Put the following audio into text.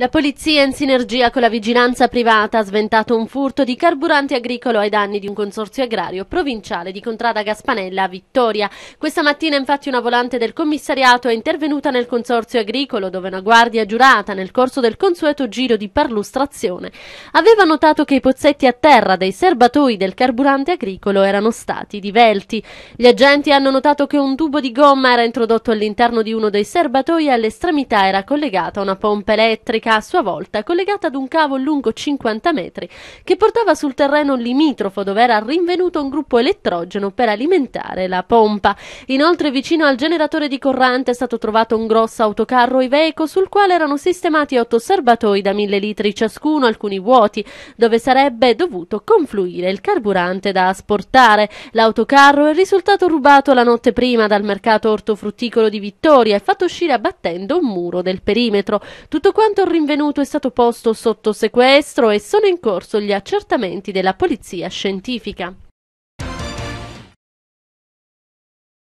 La polizia in sinergia con la vigilanza privata ha sventato un furto di carburante agricolo ai danni di un consorzio agrario provinciale di Contrada Gaspanella a Vittoria. Questa mattina infatti una volante del commissariato è intervenuta nel consorzio agricolo dove una guardia giurata nel corso del consueto giro di perlustrazione aveva notato che i pozzetti a terra dei serbatoi del carburante agricolo erano stati divelti. Gli agenti hanno notato che un tubo di gomma era introdotto all'interno di uno dei serbatoi e all'estremità era collegata una pompa elettrica elettrica a sua volta collegata ad un cavo lungo 50 metri che portava sul terreno limitrofo dove era rinvenuto un gruppo elettrogeno per alimentare la pompa. Inoltre vicino al generatore di corrente è stato trovato un grosso autocarro Iveco sul quale erano sistemati otto serbatoi da 1000 litri ciascuno, alcuni vuoti, dove sarebbe dovuto confluire il carburante da asportare. L'autocarro è risultato rubato la notte prima dal mercato ortofrutticolo di Vittoria e fatto uscire abbattendo un muro del perimetro. Tutto quanto rinvenuto è stato posto sotto sequestro e sono in corso gli accertamenti della polizia scientifica.